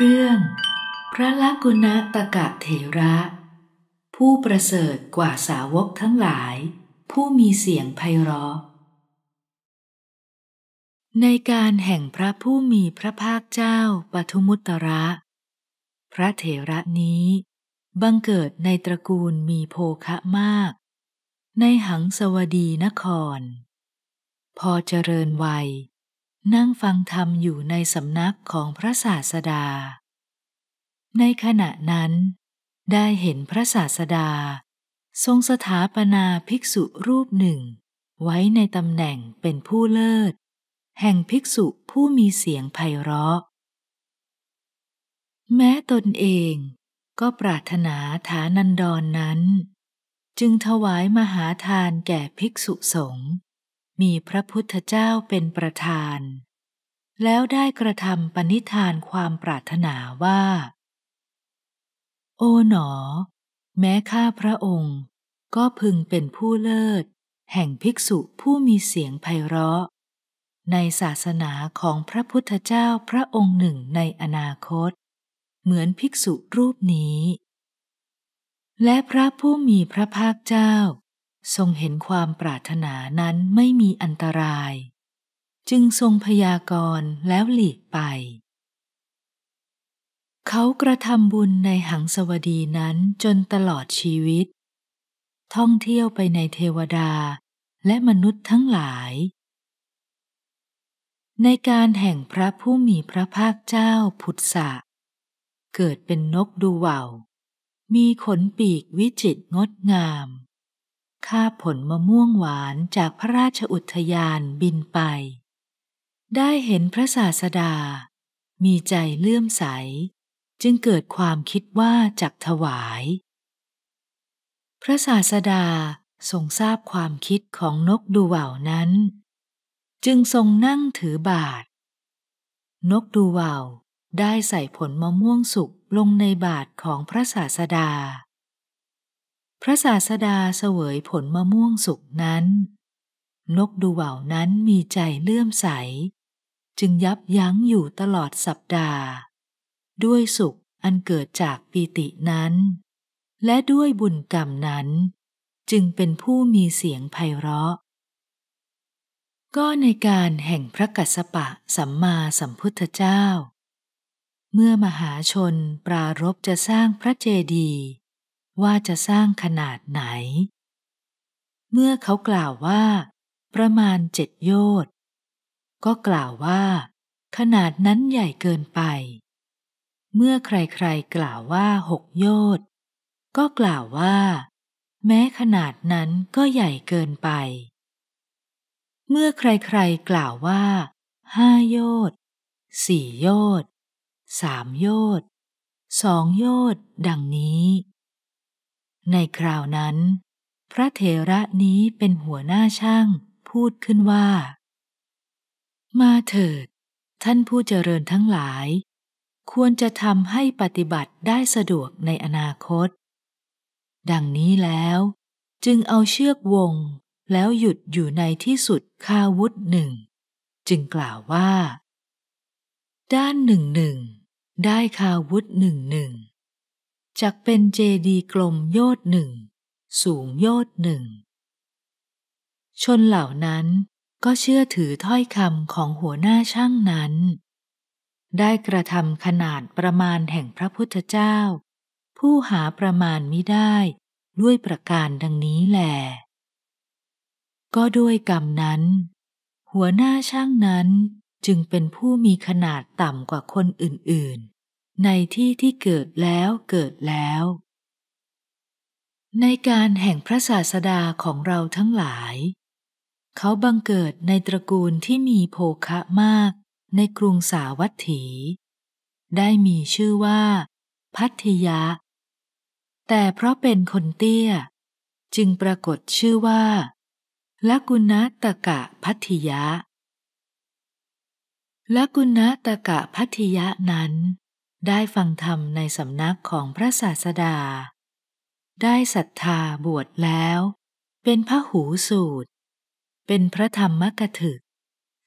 เรื่องพระลักุณตกะเถระ ผู้ประเสริฐกว่าสาวกทั้งหลายผู้มีเสียงไพเราะในการแห่งพระผู้มีพระภาคเจ้าปทุมุตระ พระเถระนี้บังเกิดในตระกูลมีโภคะมาก ในหังสวดีนคร พอเจริญวัยนั่งฟังธรรมอยู่ในสำนักของพระศาสดา ในขณะนั้นได้เห็นพระศาสดา ทรงสถาปนาภิกษุรูปหนึ่ง ไว้ในตำแหน่งเป็นผู้เลิศ แห่งภิกษุผู้มีเสียงไพเราะ แม้ตนเองก็ปรารถนาฐานันดรนนั้น จึงถวายมหาทานแก่ภิกษุสงฆ์มีพระพุทธเจ้าเป็นประธาน แล้วได้กระทำปณิธานความปรารถนาว่า โอ๋หนอแม้ข้าพระองค์ ก็พึงเป็นผู้เลิศแห่งภิกษุผู้มีเสียงไพเราะ ในศาสนาของพระพุทธเจ้าพระองค์หนึ่งในอนาคต เหมือนภิกษุรูปนี้ และพระผู้มีพระภาคเจ้าทรงเห็นความปรารถนานั้นไม่มีอันตราย จึงทรงพยากรณ์แล้วหลีกไป เขากระทำบุญในหังสวดีนั้นจนตลอดชีวิต ท่องเที่ยวไปในเทวดาและมนุษย์ทั้งหลาย ในการแห่งพระผู้มีพระภาคเจ้าพุทธะเกิดเป็นนกดูว่าวมีขนปีกวิจิตรงดงามข้าผลมะม่วงหวานจากพระราชอุทยานบินไป ได้เห็นพระศาสดา มีใจเลื่อมใส จึงเกิดความคิดว่าจักถวาย พระศาสดาทรงทราบความคิดของนกดูว่าวนั้น จึงทรงนั่งถือบาท นกดูว่าวได้ใส่ผลมะม่วงสุกลงในบาทของพระศาสดาพระศาสดาเสวยผลมะม่วงสุกนั้น นกดูว่าวนั้นมีใจเลื่อมใส จึงยับยั้งอยู่ตลอดสัปดาห์ ด้วยสุขอันเกิดจากปีตินั้น และด้วยบุญกรรมนั้น จึงเป็นผู้มีเสียงไพเราะ ก็ในการแห่งพระกัสสปะสัมมาสัมพุทธเจ้า เมื่อมหาชนปรารบจะสร้างพระเจดีย์ว่าจะสร้างขนาดไหน เมื่อเขากล่าวว่า ประมาณเจ็ดโยชน์ก็กล่าวว่า ขนาดนั้นใหญ่เกินไป เมื่อใครๆกล่าวว่าหกโยชน์ก็กล่าวว่า แม้ขนาดนั้นก็ใหญ่เกินไป เมื่อใครๆกล่าวว่า ห้าโยชน์สี่โยชน์สามโยชน์สองโยชน์ดังนี้ในคราวนั้น พระเถระนี้เป็นหัวหน้าช่างพูดขึ้นว่า มาเถิด ท่านผู้เจริญทั้งหลาย ควรจะทำให้ปฏิบัติได้สะดวกในอนาคต ดังนี้แล้ว จึงเอาเชือกวงแล้วหยุดอยู่ในที่สุดคาวุธหนึ่ง จึงกล่าวว่า ด้านหนึ่งหนึ่ง ได้คาวุธหนึ่งหนึ่งจักเป็นเจดีกลมยอดหนึ่ง สูงยอดหนึ่ง ชนเหล่านั้นก็เชื่อถือถ้อยคำของหัวหน้าช่างนั้น ได้กระทำขนาดประมาณแห่งพระพุทธเจ้า ผู้หาประมาณมิได้ด้วยประการดังนี้แหลก็ด้วยกรรมนั้นหัวหน้าช่างนั้นจึงเป็นผู้มีขนาดต่ำกว่าคนอื่นในที่ที่เกิดแล้วเกิดแล้ว ในการแห่งพระศาสดาของเราทั้งหลาย เขาบังเกิดในตระกูลที่มีโภคะมากในกรุงสาวัตถี ได้มีชื่อว่าพัทยะ แต่เพราะเป็นคนเตี้ย จึงปรากฏชื่อว่าลักุณตะกะพัทยะลักุณตะกะพัทยะนั้นได้ฟังธรรมในสำนักของพระศาสดา ได้ศรัทธาบวชแล้ว เป็นพระหูสูตร เป็นพระธรรมกถึก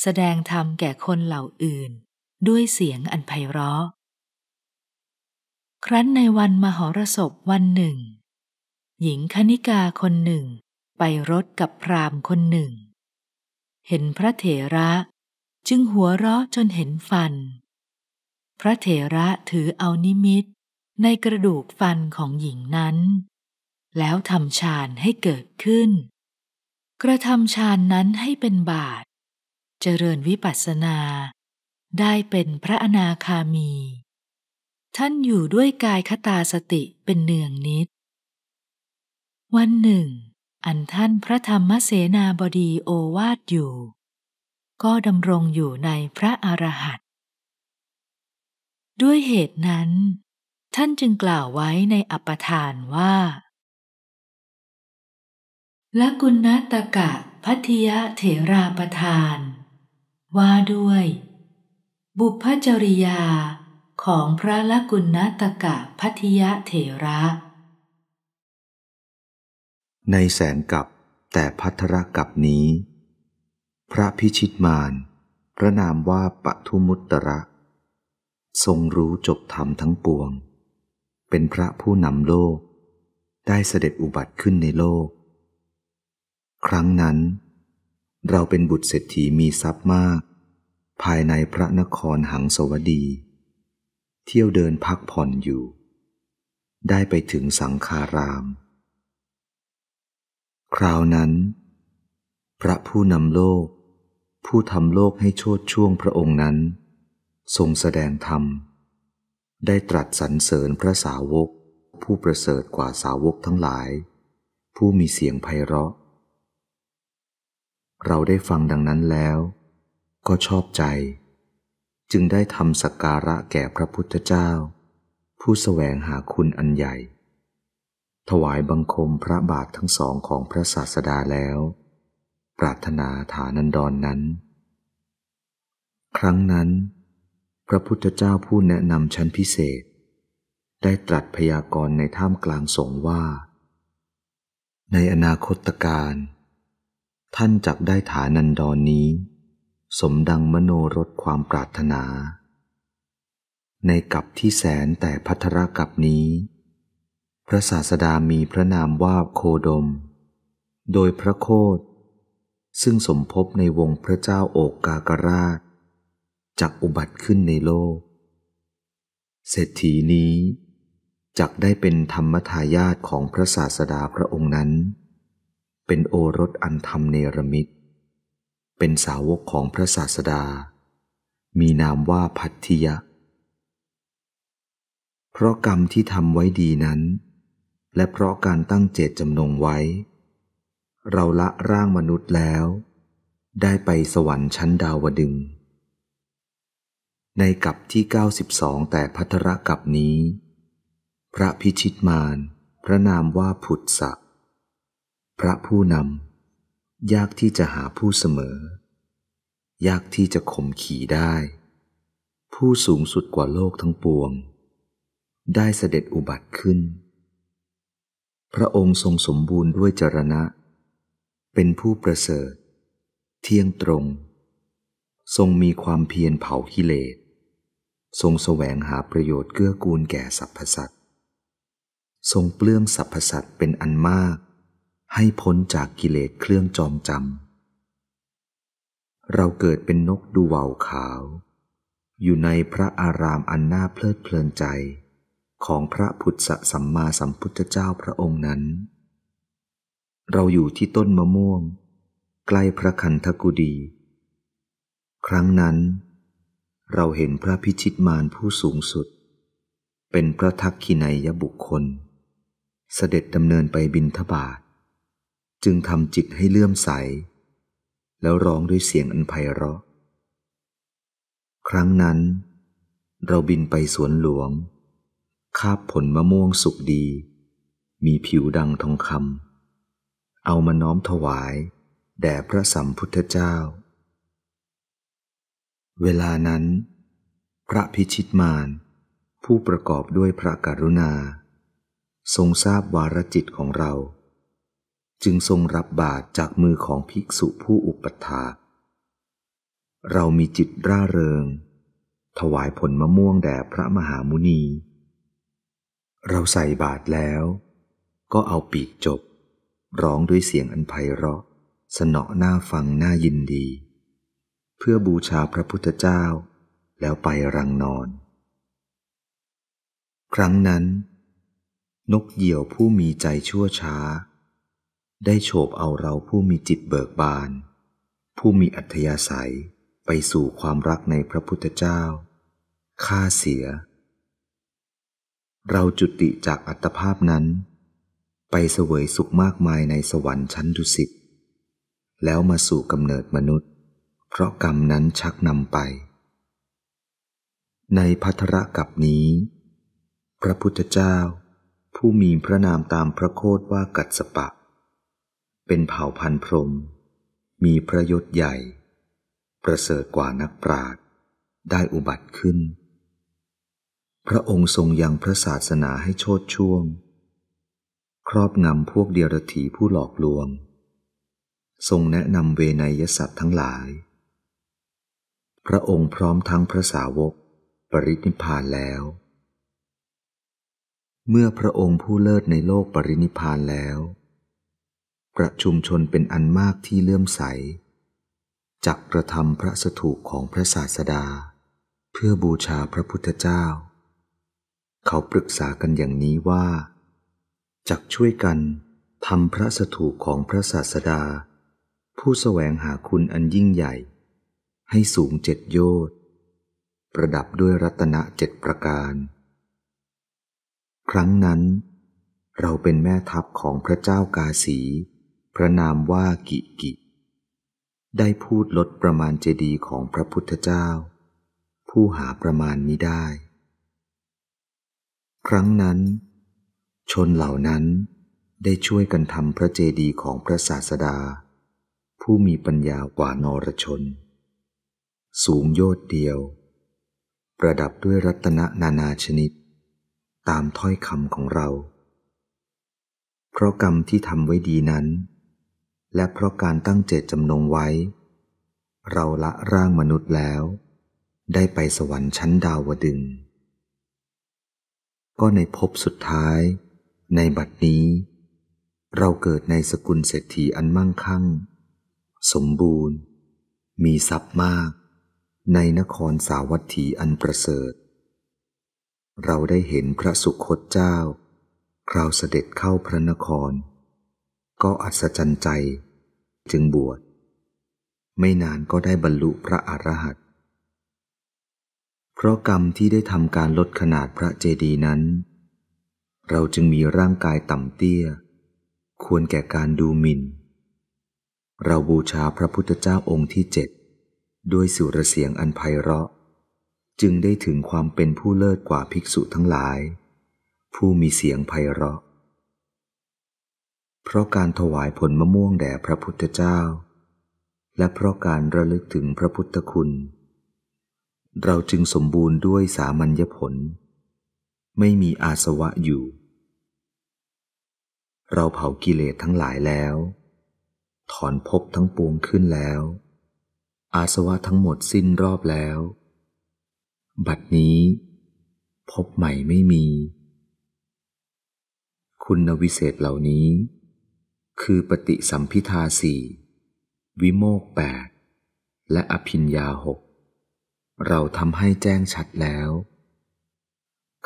แสดงธรรมแก่คนเหล่าอื่น ด้วยเสียงอันไพเราะ ครั้นในวันมหรสพวันหนึ่ง หญิงคณิกาคนหนึ่งไปรถกับพราหมณ์คนหนึ่ง เห็นพระเถระจึงหัวเราะจนเห็นฟันพระเถระถือเอานิมิตในกระดูกฟันของหญิงนั้น แล้วทำฌานให้เกิดขึ้น กระทำฌานนั้นให้เป็นบาท เจริญวิปัสสนา ได้เป็นพระอนาคามี ท่านอยู่ด้วยกายคตาสติเป็นเนืองนิด วันหนึ่ง อันท่านพระธรรมเสนาบดีโอวาทอยู่ ก็ดำรงอยู่ในพระอรหันตด้วยเหตุนั้น ท่านจึงกล่าวไว้ในอัปทานว่าละกุณตกะพัทยะเถราประทาน ว่าด้วย บุพจริยาของพระละกุณตกะพัทยะเถระ ในแสนกับแต่พัทรกับนี้ พระพิชิตมารพระนามว่าปทุมุตตระทรงรู้จบธรรมทั้งปวง เป็นพระผู้นำโลก ได้เสด็จอุบัติขึ้นในโลก ครั้งนั้น เราเป็นบุตรเศรษฐีมีทรัพย์มาก ภายในพระนครหังสวดี เที่ยวเดินพักผ่อนอยู่ ได้ไปถึงสังคาราม คราวนั้น พระผู้นำโลก ผู้ทำโลกให้โชดช่วงพระองค์นั้นทรงแสดงธรรม ได้ตรัสสรรเสริญพระสาวก ผู้ประเสริฐกว่าสาวกทั้งหลาย ผู้มีเสียงไพเราะ เราได้ฟังดังนั้นแล้วก็ชอบใจ จึงได้ทำสักการะแก่พระพุทธเจ้า ผู้สแสวงหาคุณอันใหญ่ ถวายบังคมพระบาททั้งสองของพระศาสดาแล้ว ปรารถนาฐานันดรนนั้น ครั้งนั้นพระพุทธเจ้าผู้แนะนำชั้นพิเศษ ได้ตรัสพยากรณ์ในท่ามกลางสงว่า ในอนาคตการ ท่านจักได้ฐานันดรนนี้ สมดังมโนรสความปรารถนา ในกับที่แสนแต่พัทรกับนี้ พระศาสดามีพระนามว่าโคดม โดยพระโคดซึ่งสมภพในวงพระเจ้าโอกกากราชจักอุบัติขึ้นในโลก เศรษฐีนี้ จักได้เป็นธรรมทายาทของพระศาสดาพระองค์นั้น เป็นโอรสอันธรรมเนรมิตเป็นสาวกของพระศาสดา มีนามว่าพัทธิยะ เพราะกรรมที่ทำไว้ดีนั้น และเพราะการตั้งเจตจำนงไว้ เราละร่างมนุษย์แล้ว ได้ไปสวรรค์ชั้นดาวดึงสในกับที่ 92 แต่พัทรกับนี้ พระพิชิตมาร พระนามว่าผุดสักพระผู้นำยากที่จะหาผู้เสมอ ยากที่จะข่มขี่ได้ ผู้สูงสุดกว่าโลกทั้งปวง ได้เสด็จอุบัติขึ้น พระองค์ทรงสมบูรณ์ด้วยจรณะ เป็นผู้ประเสริฐเที่ยงตรง ทรงมีความเพียรเผากิเลสทรงแสวงหาประโยชน์เกื้อกูลแก่สรรพสัตว์ทรงเปลื้องสรรพสัตว์เป็นอันมาก ให้พ้นจากกิเลสเครื่องจองจำเราเกิดเป็นนกดูวาวขาว อยู่ในพระอารามอันน่าเพลิดเพลินใจของพระพุทธสัมมาสัมพุทธเจ้าพระองค์นั้น เราอยู่ที่ต้นมะม่วงใกล้พระคันธกุดี ครั้งนั้นเราเห็นพระพิชิตมารผู้สูงสุด เป็นพระทักขินัยยบุคคล เสด็จดำเนินไปบินทบาท จึงทำจิตให้เลื่อมใส แล้วร้องด้วยเสียงอันไพเราะ ครั้งนั้น เราบินไปสวนหลวงคาบผลมะม่วงสุกดี มีผิวดังทองคำเอามาน้อมถวาย แด่พระสัมพุทธเจ้าเวลานั้น พระพิชิตมาร ผู้ประกอบด้วยพระกรุณา ทรงทราบวารจิตของเรา จึงทรงรับบาตรจากมือของภิกษุผู้อุปถาเรามีจิตร่าเริง ถวายผลมะม่วงแด่พระมหามุนี เราใส่บาตรแล้วก็เอาปีกจบ ร้องด้วยเสียงอันไพเราะสนอหน้าฟังหน้ายินดีเพื่อบูชาพระพุทธเจ้าแล้วไปรังนอน ครั้งนั้นนกเหยี่ยวผู้มีใจชั่วช้า ได้โฉบเอาเราผู้มีจิตเบิกบาน ผู้มีอัธยาศัยไปสู่ความรักในพระพุทธเจ้าฆ่าเสีย เราจุติจากอัตภาพนั้น ไปเสวยสุขมากมายในสวรรค์ชั้นดุสิตแล้วมาสู่กำเนิดมนุษยเพราะกรรมนั้นชักนำไป ในพัทระกับนี้ พระพุทธเจ้าผู้มีพระนามตามพระโคดว่ากัสปะ เป็นเผ่าพันธุ์พรม มีพระยศใหญ่ ประเสริฐกว่านักปราชญ์ได้อุบัติขึ้น พระองค์ทรงยังพระศาสนาให้โชดช่วง ครอบงำพวกเดียรถีผู้หลอกลวง ทรงแนะนำเวนยสัตว์ทั้งหลายพระองค์พร้อมทั้งพระสาวก ปรินิพานแล้ว เมื่อพระองค์ผู้เลิศในโลกปรินิพานแล้ว ประชุมชนเป็นอันมากที่เลื่อมใส จักกระทำพระสถูกของพระศาสดา เพื่อบูชาพระพุทธเจ้า เขาปรึกษากันอย่างนี้ว่า จักช่วยกันทำพระสถูกของพระศาสดา ผู้แสวงหาคุณอันยิ่งใหญ่ให้สูงเจ็ดโยชน์ ประดับด้วยรัตนะเจ็ดประการ ครั้งนั้น เราเป็นแม่ทัพของพระเจ้ากาสี พระนามว่ากิกิ ได้พูดลดประมาณเจดีของพระพุทธเจ้า ผู้หาประมาณมิได้ ครั้งนั้น ชนเหล่านั้นได้ช่วยกันทำพระเจดีของพระศาสดา ผู้มีปัญญากว่านรชนสูงโยดเดียว ประดับด้วยรัตนนานาชนิด ตามถ้อยคำของเรา เพราะกรรมที่ทำไว้ดีนั้น และเพราะการตั้งเจตจำนงไว้ เราละร่างมนุษย์แล้ว ได้ไปสวรรค์ชั้นดาวดึงก็ในภพสุดท้ายในบัดนี้ เราเกิดในสกุลเศรษฐีอันมั่งคั่ง สมบูรณ์ มีทรัพย์มากในนครสาวัตถีอันประเสริฐ เราได้เห็นพระสุคตเจ้า คราวเสด็จเข้าพระนคร ก็อัศจรรย์ใจจึงบวชไม่นานก็ได้บรรลุพระอรหันต์เพราะกรรมที่ได้ทำการลดขนาดพระเจดีนั้น เราจึงมีร่างกายต่ำเตี้ย ควรแก่การดูหมิน่นเราบูชาพระพุทธเจ้าองค์ที่เจ็ดด้วยสุรเสียงอันไพเราะ จึงได้ถึงความเป็นผู้เลิศกว่าภิกษุทั้งหลาย ผู้มีเสียงไพเราะ เพราะการถวายผลมะม่วงแด่พระพุทธเจ้า และเพราะการระลึกถึงพระพุทธคุณ เราจึงสมบูรณ์ด้วยสามัญญผล ไม่มีอาสวะอยู่ เราเผากิเลสทั้งหลายแล้ว ถอนภพทั้งปวงขึ้นแล้วอาสวะทั้งหมดสิ้นรอบแล้ว บัดนี้ พบใหม่ไม่มี คุณวิเศษเหล่านี้ คือปฏิสัมพิทาสี่ วิโมกแปดและอภินยาหก เราทำให้แจ้งชัดแล้ว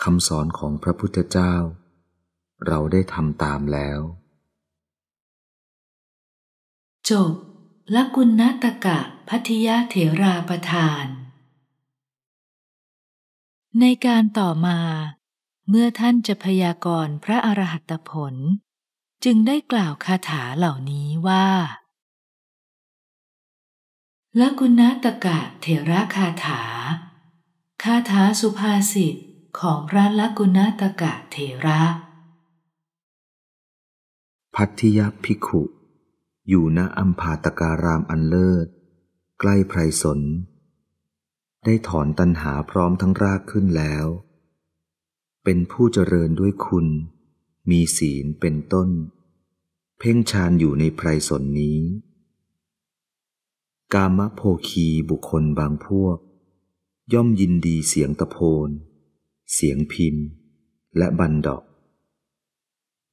คำสอนของพระพุทธเจ้า เราได้ทำตามแล้วจบละกุณตกะพัทยาเถราประทาน ในการต่อมาเมื่อท่านจะพยากรณ์พระอรหัตผล จึงได้กล่าวคาถาเหล่านี้ว่าละกุณตกะเถระคาถา คาถาสุภาษิตของพระละกุณตกะเถระพัทยาภิกขุอยู่ณอัมพาตการามอันเลิศ ใกล้ไพรสนได้ถอนตันหาพร้อมทั้งรากขึ้นแล้ว เป็นผู้เจริญด้วยคุณ มีศีลเป็นต้น เพ่งฌานอยู่ในไพรสนนี้ กามโภคีบุคคลบางพวก ย่อมยินดีเสียงตะโพนเสียงพิมพ์และบันดอก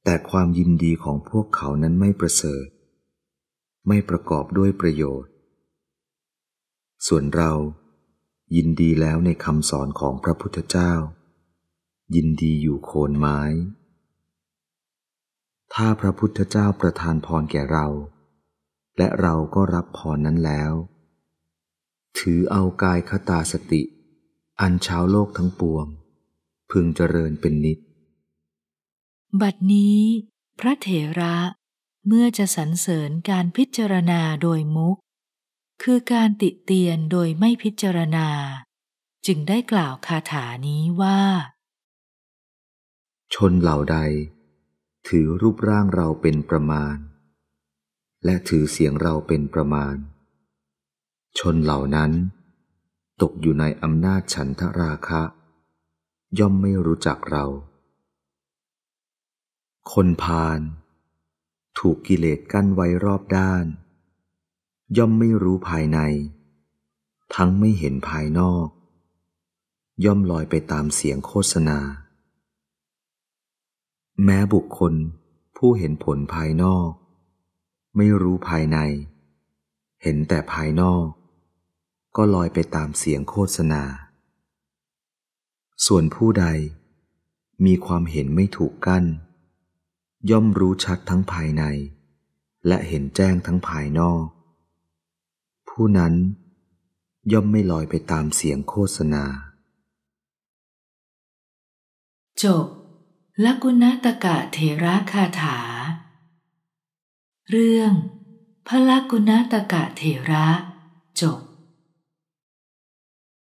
แต่ความยินดีของพวกเขานั้นไม่ประเสริฐไม่ประกอบด้วยประโยชน์ ส่วนเรายินดีแล้วในคำสอนของพระพุทธเจ้า ยินดีอยู่โคนไม้ ถ้าพระพุทธเจ้าประทานพรแก่เรา และเราก็รับพรนั้นแล้ว ถือเอากายคตาสติ อันชาวโลกทั้งปวง พึงเจริญเป็นนิด บัดนี้พระเถระเมื่อจะสรรเสริญการพิจารณาโดยมุก คือการติเตียนโดยไม่พิจารณา จึงได้กล่าวคาถานี้ว่า ชนเหล่าใด ถือรูปร่างเราเป็นประมาณ และถือเสียงเราเป็นประมาณ ชนเหล่านั้น ตกอยู่ในอำนาจฉันทราคะ ย่อมไม่รู้จักเรา คนพาลถูกกิเลสกั้นไว้รอบด้าน ย่อมไม่รู้ภายใน ทั้งไม่เห็นภายนอก ย่อมลอยไปตามเสียงโฆษณา แม้บุคคลผู้เห็นผลภายนอก ไม่รู้ภายใน เห็นแต่ภายนอก ก็ลอยไปตามเสียงโฆษณา ส่วนผู้ใด มีความเห็นไม่ถูกกั้นย่อมรู้ชัดทั้งภายใน และเห็นแจ้งทั้งภายนอก ผู้นั้นย่อมไม่ลอยไปตามเสียงโฆษณา จบ ลักุณตกะเทระคาถา เรื่องพระลกุณตกะเทระจบ